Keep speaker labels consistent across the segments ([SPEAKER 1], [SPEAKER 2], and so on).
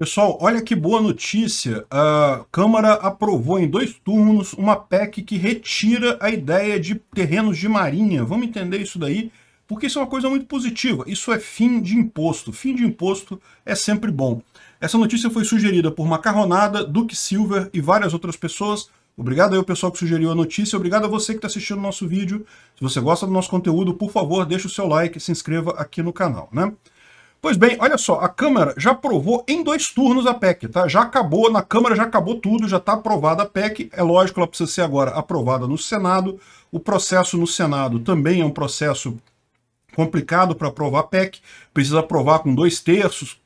[SPEAKER 1] Pessoal, olha que boa notícia. A Câmara aprovou em dois turnos uma PEC que retira a ideia de terrenos de marinha. Vamos entender isso daí, porque isso é uma coisa muito positiva. Isso é fim de imposto. Fim de imposto é sempre bom. Essa notícia foi sugerida por Macarronada, Duke Silver e várias outras pessoas. Obrigado aí ao pessoal que sugeriu a notícia, obrigado a você que está assistindo o nosso vídeo. Se você gosta do nosso conteúdo, por favor, deixe o seu like e se inscreva aqui no canal, né? Pois bem, olha só, a Câmara já aprovou em dois turnos a PEC, tá? Já acabou, na Câmara já acabou tudo, já está aprovada a PEC. É lógico, ela precisa ser agora aprovada no Senado. O processo no Senado também é um processo complicado para aprovar a PEC. Precisa aprovar com dois terços,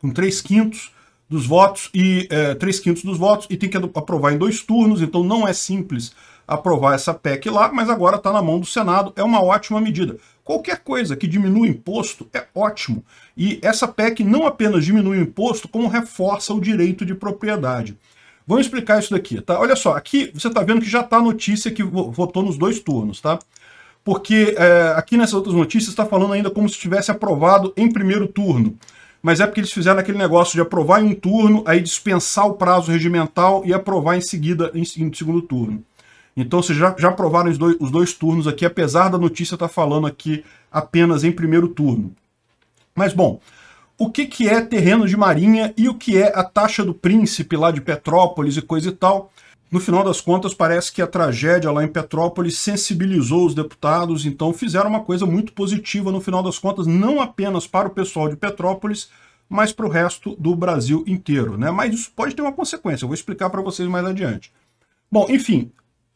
[SPEAKER 1] com três quintos dos votos e é, três quintos dos votos e tem que aprovar em dois turnos, então não é simples aprovar essa PEC lá, mas agora está na mão do Senado, é uma ótima medida. Qualquer coisa que diminua o imposto é ótimo. E essa PEC não apenas diminui o imposto, como reforça o direito de propriedade. Vamos explicar isso daqui, tá? Olha só, aqui você está vendo que já está a notícia que votou nos dois turnos, tá? Porque é, aqui nessas outras notícias está falando ainda como se tivesse aprovado em primeiro turno. Mas é porque eles fizeram aquele negócio de aprovar em um turno, aí dispensar o prazo regimental e aprovar em seguida em, em segundo turno. Então vocês já, já provaram os dois, os dois turnos aqui, apesar da notícia estar tá falando aqui apenas em primeiro turno. Mas bom, o que, que é terreno de marinha e o que é a taxa do príncipe lá de Petrópolis e coisa e tal. No final das contas, parece que a tragédia lá em Petrópolis sensibilizou os deputados, então fizeram uma coisa muito positiva no final das contas, não apenas para o pessoal de Petrópolis, mas para o resto do Brasil inteiro. Né? Mas isso pode ter uma consequência, eu vou explicar para vocês mais adiante. Bom, enfim,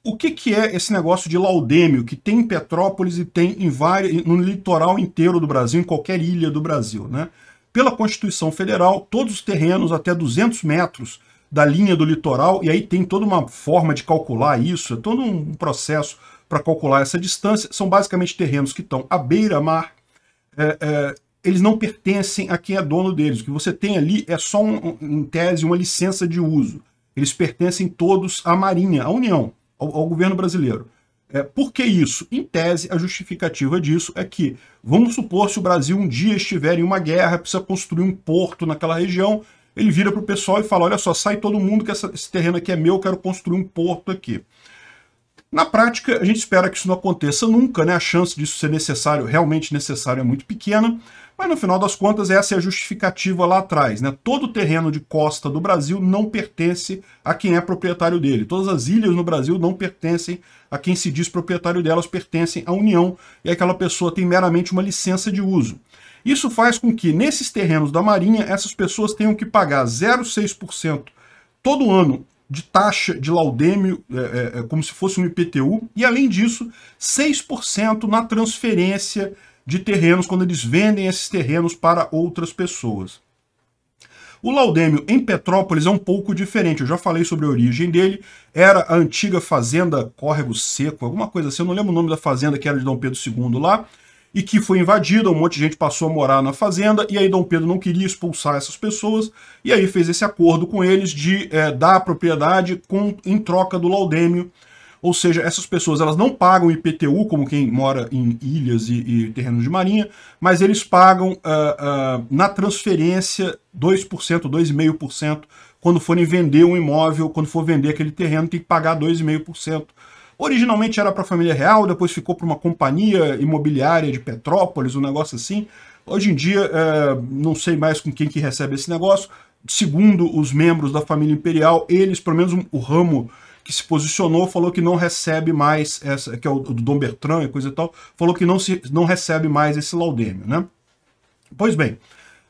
[SPEAKER 1] o que, que é esse negócio de laudêmio que tem em Petrópolis e tem em várias, no litoral inteiro do Brasil, em qualquer ilha do Brasil? Né? Pela Constituição Federal, todos os terrenos até 200 metros da linha do litoral, e aí tem toda uma forma de calcular isso, é todo um processo para calcular essa distância. São basicamente terrenos que estão à beira-mar, é, é, eles não pertencem a quem é dono deles. O que você tem ali é só, um, em tese, uma licença de uso. Eles pertencem todos à Marinha, à União ao, ao governo brasileiro. É, por que isso? Em tese, a justificativa disso é que, vamos supor, se o Brasil um dia estiver em uma guerra, precisa construir um porto naquela região, ele vira para o pessoal e fala, olha só, sai todo mundo que essa, esse terreno aqui é meu, eu quero construir um porto aqui. Na prática, a gente espera que isso não aconteça nunca, né? A chance disso ser necessário, realmente necessário, é muito pequena, mas no final das contas, essa é a justificativa lá atrás, né? Todo o terreno de costa do Brasil não pertence a quem é proprietário dele. Todas as ilhas no Brasil não pertencem a quem se diz proprietário delas, pertencem à União e aquela pessoa tem meramente uma licença de uso. Isso faz com que, nesses terrenos da Marinha, essas pessoas tenham que pagar 0,6% todo ano de taxa de laudêmio, é, é, é como se fosse um IPTU, e além disso, 6% na transferência de terrenos, quando eles vendem esses terrenos para outras pessoas. O laudêmio em Petrópolis é um pouco diferente, eu já falei sobre a origem dele, era a antiga fazenda Córrego Seco, alguma coisa assim, eu não lembro o nome da fazenda que era de Dom Pedro II lá, e que foi invadida, um monte de gente passou a morar na fazenda, e aí Dom Pedro não queria expulsar essas pessoas, e aí fez esse acordo com eles de é, dar a propriedade com, em troca do laudêmio, ou seja, essas pessoas elas não pagam IPTU, como quem mora em ilhas e, e terrenos de marinha, mas eles pagam uh, uh, na transferência 2%, 2,5%, quando forem vender um imóvel, quando for vender aquele terreno, tem que pagar 2,5%. Originalmente era para a família real, depois ficou para uma companhia imobiliária de Petrópolis, um negócio assim. Hoje em dia, é, não sei mais com quem que recebe esse negócio. Segundo os membros da família imperial, eles, pelo menos o ramo que se posicionou, falou que não recebe mais, essa, que é o do Dom Bertrand e coisa e tal, falou que não, se, não recebe mais esse laudêmio, né? Pois bem,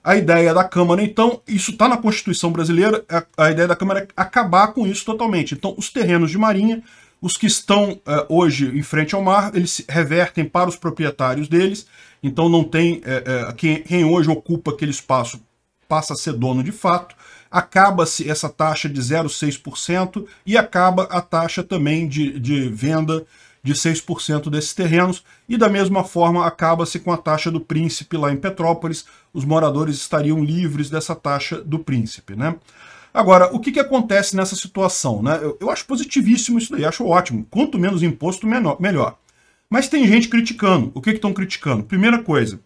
[SPEAKER 1] a ideia da Câmara, então, isso está na Constituição brasileira, a, a, ideia da Câmara é acabar com isso totalmente. Então, os terrenos de marinha os que estão eh, hoje em frente ao mar, eles revertem para os proprietários deles, então não tem eh, eh, quem, quem, hoje ocupa aquele espaço passa a ser dono de fato, acaba-se essa taxa de 0,6% e acaba a taxa também de, de venda de 6% desses terrenos, e da mesma forma acaba-se com a taxa do príncipe lá em Petrópolis, os moradores estariam livres dessa taxa do príncipe. Né? Agora, o que, que acontece nessa situação? Né? Eu, eu acho positivíssimo isso daí, acho ótimo. Quanto menos imposto, menor, melhor. Mas tem gente criticando. O que estão criticando? Primeira coisa,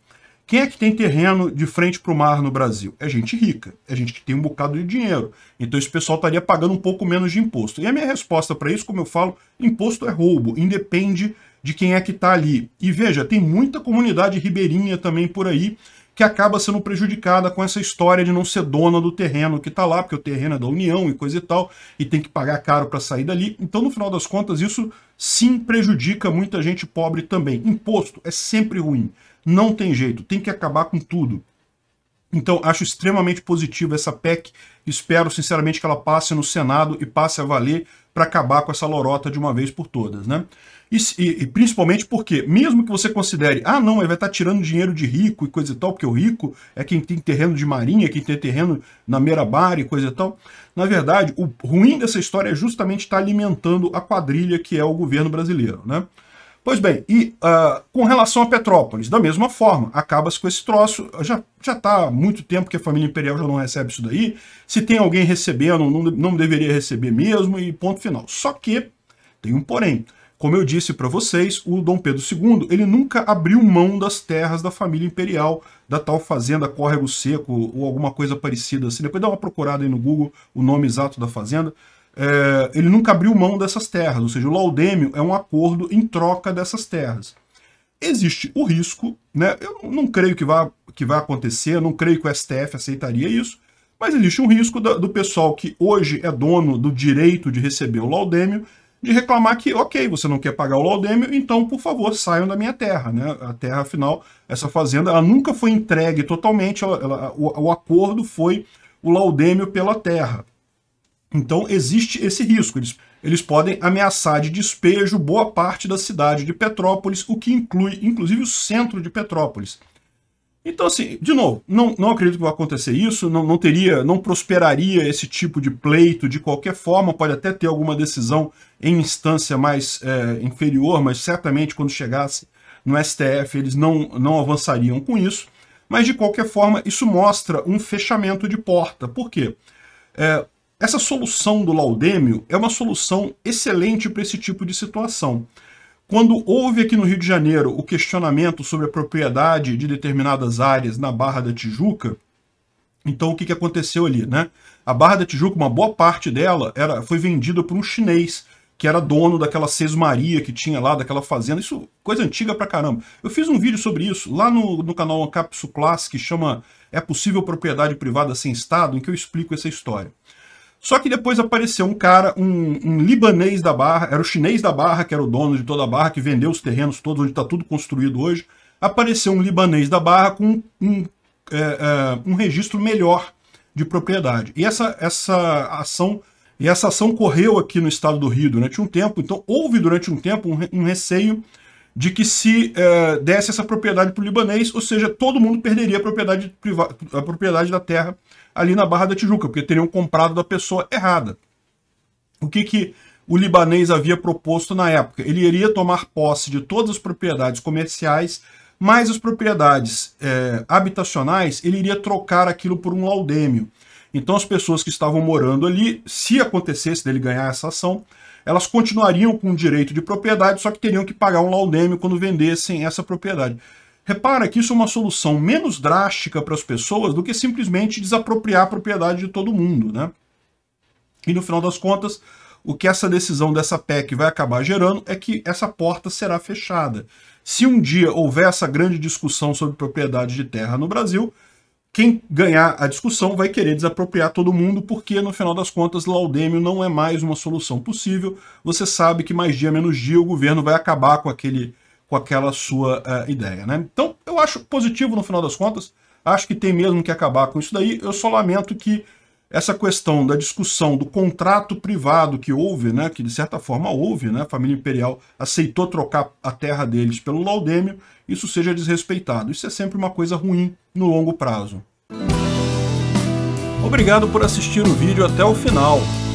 [SPEAKER 1] quem é que tem terreno de frente para o mar no Brasil? É gente rica, é gente que tem um bocado de dinheiro. Então esse pessoal estaria pagando um pouco menos de imposto. E a minha resposta para isso, como eu falo, imposto é roubo, independe de quem é que está ali. E veja, tem muita comunidade ribeirinha também por aí que acaba sendo prejudicada com essa história de não ser dona do terreno que está lá, porque o terreno é da União e coisa e tal, e tem que pagar caro para sair dali. Então, no final das contas, isso sim prejudica muita gente pobre também. Imposto é sempre ruim, não tem jeito, tem que acabar com tudo. Então, acho extremamente positivo essa PEC. Espero, sinceramente, que ela passe no Senado e passe a valer para acabar com essa lorota de uma vez por todas, né? E, e, e principalmente porque, mesmo que você considere, ah, não, ele vai estar tá tirando dinheiro de rico e coisa e tal, porque o rico é quem tem terreno de marinha, quem tem terreno na Merabar e coisa e tal. Na verdade, o ruim dessa história é justamente estar tá alimentando a quadrilha que é o governo brasileiro, né? Pois bem, e uh, com relação a Petrópolis, da mesma forma, acaba-se com esse troço, já já está há muito tempo que a família imperial já não recebe isso daí, se tem alguém recebendo, não, não deveria receber mesmo, e ponto final. Só que, tem um porém, como eu disse para vocês, o Dom Pedro II ele nunca abriu mão das terras da família imperial, da tal fazenda Córrego Seco ou alguma coisa parecida assim. Depois dá uma procurada aí no Google o nome exato da fazenda é, ele nunca abriu mão dessas terras, ou seja, o laudêmio é um acordo em troca dessas terras. Existe o risco, né? eu não creio que vá, que vá acontecer, não creio que o STF aceitaria isso, mas existe um risco do, do pessoal que hoje é dono do direito de receber o laudêmio de reclamar que, ok, você não quer pagar o laudêmio, então, por favor, saiam da minha terra. Né? A terra, afinal, essa fazenda, ela nunca foi entregue totalmente, ela, ela, o, o acordo foi o laudêmio pela terra. Então existe esse risco. Eles, eles podem ameaçar de despejo boa parte da cidade de Petrópolis, o que inclui inclusive o centro de Petrópolis. Então, assim, de novo, não, não acredito que vai acontecer isso, não, não teria, não prosperaria esse tipo de pleito de qualquer forma, pode até ter alguma decisão em instância mais é, inferior, mas certamente quando chegasse no STF eles não, não avançariam com isso. Mas, de qualquer forma, isso mostra um fechamento de porta. Por quê? É, essa solução do Laudêmio é uma solução excelente para esse tipo de situação. Quando houve aqui no Rio de Janeiro o questionamento sobre a propriedade de determinadas áreas na Barra da Tijuca, então o que, que aconteceu ali, né? A Barra da Tijuca, uma boa parte dela era, foi vendida por um chinês que era dono daquela sesmaria que tinha lá, daquela fazenda. Isso, coisa antiga pra caramba. Eu fiz um vídeo sobre isso lá no, no canal Ancapsu Class, que chama É Possível Propriedade Privada Sem Estado, em que eu explico essa história. Só que depois apareceu um cara, um, um, libanês da Barra, era o chinês da Barra, que era o dono de toda a Barra, que vendeu os terrenos todos, onde está tudo construído hoje. Apareceu um libanês da Barra com um, é, é, um registro melhor de propriedade. E essa, essa ação e essa ação correu aqui no estado do Rio durante um tempo, então houve durante um tempo um, um receio de que se é, desse essa propriedade para o libanês, ou seja, todo mundo perderia a propriedade, a propriedade da terra ali na Barra da Tijuca, porque teriam comprado da pessoa errada. O que, que o libanês havia proposto na época? Ele iria tomar posse de todas as propriedades comerciais, mas as propriedades é, habitacionais ele iria trocar aquilo por um laudêmio. Então as pessoas que estavam morando ali, se acontecesse dele ganhar essa ação, elas continuariam com o direito de propriedade, só que teriam que pagar um laudêmio quando vendessem essa propriedade. Repara que isso é uma solução menos drástica para as pessoas do que simplesmente desapropriar a propriedade de todo mundo, né? E no final das contas, o que essa decisão dessa PEC vai acabar gerando é que essa porta será fechada. Se um dia houver essa grande discussão sobre propriedade de terra no Brasil, quem ganhar a discussão vai querer desapropriar todo mundo, porque no final das contas laudêmio não é mais uma solução possível. Você sabe que mais dia menos dia o governo vai acabar com aquele com aquela sua uh, ideia. Né? Então, eu acho positivo no final das contas, acho que tem mesmo que acabar com isso daí. Eu só lamento que essa questão da discussão do contrato privado que houve, né, que de certa forma houve, né, a família imperial aceitou trocar a terra deles pelo Laudêmio, isso seja desrespeitado. Isso é sempre uma coisa ruim no longo prazo. Obrigado por assistir o vídeo até o final.